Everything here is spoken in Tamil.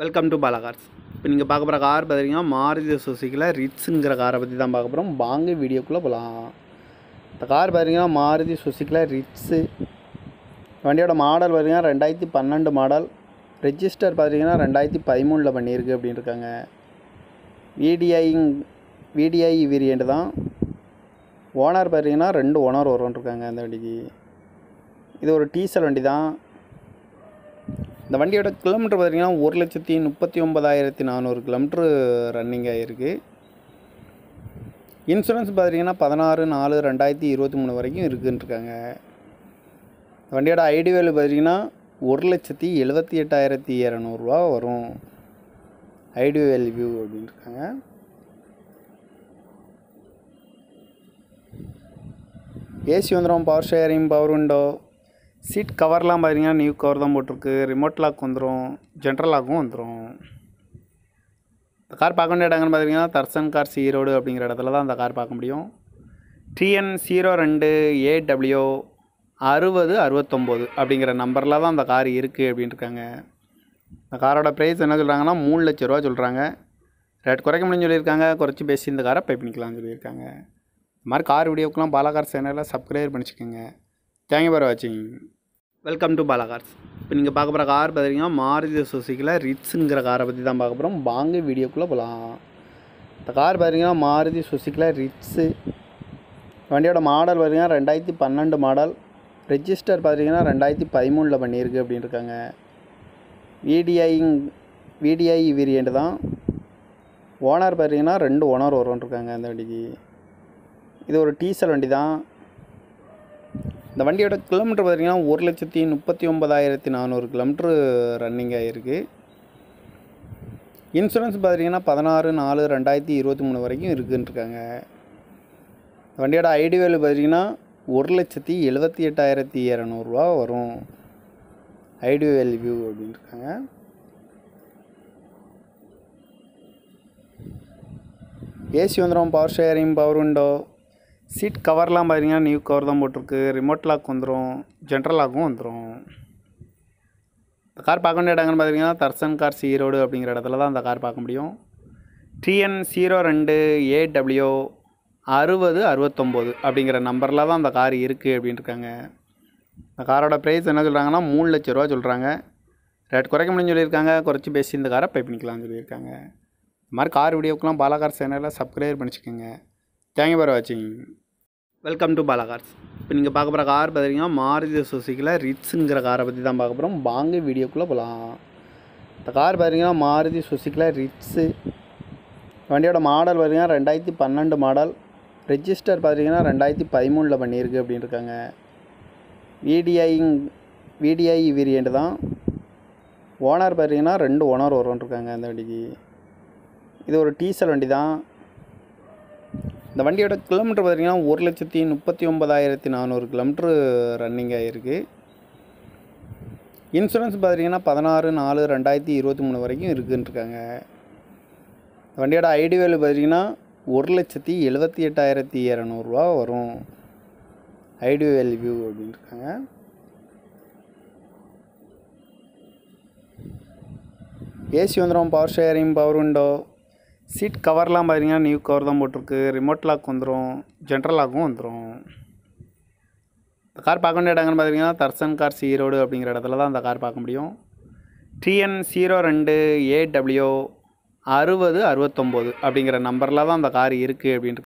வெல்கம் டு பாலா கார்ஸ் இப்போ நீங்கள் பார்க்க போகிற கார் பார்த்தீங்கன்னா மாருதி சுசுக்கியில் ரிட்ஸுங்கிற காரை பற்றி தான் பார்க்க போகிறோம் வாங்க வீடியோக்குள்ளே போகலாம் இந்த கார் பார்த்தீங்கன்னா மாருதி சுசுக்கியில் ரிட்ஸு வண்டியோட மாடல் பார்த்திங்கன்னா ரெண்டாயிரத்தி பன்னெண்டு மாடல் ரெஜிஸ்டர் பார்த்தீங்கன்னா ரெண்டாயிரத்தி பதிமூணில் பண்ணியிருக்கு அப்படின்னு இருக்காங்க விடிஐங் விடிஐ வேரியண்ட் தான் ஓனர் பார்த்தீங்கன்னா ரெண்டு ஓனர் வருவோன்னு இருக்காங்க அந்த வண்டிக்கு இது ஒரு டீசல் வண்டி தான் இந்த வண்டியோட கிலோமீட்டர் பார்த்திங்கன்னா ஒரு லட்சத்தி முப்பத்தி ஒன்பதாயிரத்தி நானூறு கிலோமீட்ரு ரன்னிங் ஆகிருக்கு இன்சூரன்ஸ் பார்த்திங்கன்னா பதினாறு நாலு ரெண்டாயிரத்தி இருபத்தி மூணு வரைக்கும் இருக்குன்ட்ருக்காங்க வண்டியோட ஐடி வேலு பார்த்திங்கன்னா ஒரு லட்சத்தி எழுபத்தி எட்டாயிரத்தி இரநூறுவா வரும் ஐடி வேல்யூ அப்படின்ட்டுருக்காங்க ஏசி வந்துடும் power sharing power window seat கவர்லாம் பார்த்தீங்கன்னா நியூ கவர் தான் போட்டிருக்கு ரிமோட் லாக் வந்துடும் ஜென்ரல் லாக்கும் வந்துடும் இந்த கார் பார்க்க வேண்டிய இடங்கள்னு பார்த்தீங்கன்னா தர்சன் கார் சீரோடு அப்படிங்கிற இடத்துல தான் அந்த கார் பார்க்க முடியும் டிஎன் சீரோ ரெண்டு ஏடபிள்யூ அறுபது அறுபத்தொம்போது அப்படிங்கிற நம்பரில் தான் அந்த கார் இருக்குது அப்படின்ட்டுருக்காங்க இந்த காரோட ப்ரைஸ் என்ன சொல்கிறாங்கன்னா மூணு லட்ச ரூபா சொல்கிறாங்க ரேட் குறைக்க முடியும்னு சொல்லியிருக்காங்க குறைச்சி பேசி இந்த காரை பை பண்ணிக்கலாம்னு சொல்லியிருக்காங்க இந்த மாதிரி கார் வீடியோக்கெலாம் பாலாகார் சேனலில் சப்ஸ்கிரைப் பண்ணிச்சுக்கோங்க தேங்க்யூ ஃபார் வாட்சிங் வெல்கம் டு பாலா கார்ஸ் இப்போ நீங்கள் பார்க்க போகிற கார் பார்த்தீங்கன்னா மாருதி சுசிக்கில் ரிட்ஸுங்கிற காரை பற்றி தான் பார்க்க போகிறோம் வாங்க வீடியோக்குள்ளே போகலாம் இந்த கார் பார்த்தீங்கன்னா மாருதி சுசிக்கில் ரிட்ஸு வண்டியோட மாடல் பார்த்திங்கன்னா ரெண்டாயிரத்தி பன்னெண்டு மாடல் ரெஜிஸ்டர் பார்த்திங்கன்னா ரெண்டாயிரத்தி பதிமூணில் பண்ணியிருக்கு அப்படின்னு இருக்காங்க விடிஐங் விடிஐ வேரியண்ட் தான் ஓனர் பார்த்தீங்கன்னா ரெண்டு ஓனர் இருக்காங்க அந்த வண்டிக்கு இது ஒரு டீசல் வண்டி தான் இந்த வண்டியோட கிலோமீட்டர் பார்த்திங்கன்னா ஒரு லட்சத்தி முப்பத்தி ஒன்பதாயிரத்தி நானூறு கிலோமீட்ரு ரன்னிங் ஆகிருக்கு இன்சூரன்ஸ் பார்த்திங்கன்னா பதினாறு நாலு ரெண்டாயிரத்தி இருபத்தி மூணு வரைக்கும் இருக்குன்னு இந்த வண்டியோட ஐடி வேல்யூ பார்த்திங்கன்னா ஒரு லட்சத்தி எழுபத்தி எட்டாயிரத்தி இரநூறுவா வரும் ஐடி வேல்யூ அப்படின் இருக்காங்க ஏசி வந்துடும் power sharing power window seat கவர்லாம் பார்த்தீங்கன்னா நியூ கவர் தான் போட்டிருக்கு ரிமோட் லாக் வந்துடும் ஜென்ரல் லாக்கும் வந்துடும் இந்த கார் பார்க்க வேண்டிய இடங்கள்னு பார்த்தீங்கன்னா தர்சன் கார் சீரோடு அப்படிங்கிற இடத்துல தான் அந்த கார் பார்க்க முடியும் டிஎன் சீரோ ரெண்டு ஏடபிள்யூ அறுபது அறுபத்தொம்போது அப்படிங்கிற நம்பரில் தான் அந்த கார் இருக்குது அப்படின்ட்டுருக்காங்க இந்த காரோட ப்ரைஸ் என்ன சொல்கிறாங்கன்னா மூணு லட்ச ரூபா சொல்கிறாங்க ரேட் குறைக்க முடியும்னு சொல்லியிருக்காங்க குறைச்சி பேசி இந்த காரை பை பண்ணிக்கலாம்னு சொல்லியிருக்காங்க இந்த மாதிரி கார் வீடியோக்கெலாம் பாலாகார் சேனலில் சப்ஸ்கிரைப் பண்ணிச்சுக்கோங்க தேங்க் ஃபார் வாட்சிங் வெல்கம் டு பாலா கார்ஸ் இப்போ நீங்கள் பார்க்க போகிற கார் பார்த்தீங்கன்னா மாருதி சுசுக்கியில் ரிட்ஸுங்கிற காரை பற்றி தான் பார்க்க போகிறோம் வாங்க வீடியோக்குள்ளே போகலாம் இந்த கார் பார்த்தீங்கன்னா மாருதி சுசுக்கியில் ரிட்ஸு வண்டியோட மாடல் பார்த்திங்கன்னா ரெண்டாயிரத்தி பன்னெண்டு மாடல் ரெஜிஸ்டர் பார்த்தீங்கன்னா ரெண்டாயிரத்தி பதிமூணில் பண்ணியிருக்கு அப்படின்னு இருக்காங்க விடிஐங் விடிஐ வேரியண்ட் தான் ஓனர் பார்த்தீங்கன்னா ரெண்டு ஓனர் இருக்காங்க அந்த வண்டிக்கு இது ஒரு டீசல் வண்டி தான் இந்த வண்டியோட கிலோமீட்டர் பார்த்திங்கன்னா ஒரு லட்சத்தி முப்பத்தி ஒன்பதாயிரத்தி நானூறு கிலோமீட்ரு ரன்னிங் ஆகிருக்கு இன்சூரன்ஸ் பார்த்திங்கன்னா பதினாறு நாலு ரெண்டாயிரத்தி இருபத்தி மூணு வரைக்கும் இருக்குன்ட்ருக்காங்க இந்த வண்டியோட ஐடி வேல்யூ பார்த்திங்கன்னா ஒரு லட்சத்தி எழுபத்தி எட்டாயிரத்தி இரநூறுவா வரும் ஐடி வேல்யூ இருக்காங்க ஏசி வந்துடும் power sharing power window seat கவர்லாம் பார்த்தீங்கன்னா நியூ கவர் தான் போட்டிருக்கு ரிமோட் லாக் வந்துடும் ஜென்ரல் லாக்கும் வந்துடும் இந்த கார் பார்க்க வேண்டிய இடங்கன்னு பார்த்தீங்கன்னா தர்சன் கார் சீரோடு அப்படிங்கிற இடத்துல தான் அந்த கார் பார்க்க முடியும் டிஎன் ஜீரோ ரெண்டு ஏடபிள்யூ அறுபது அறுபத்தொம்போது அப்படிங்கிற நம்பரில் தான் அந்த கார் இருக்குது அப்படின்ட்டு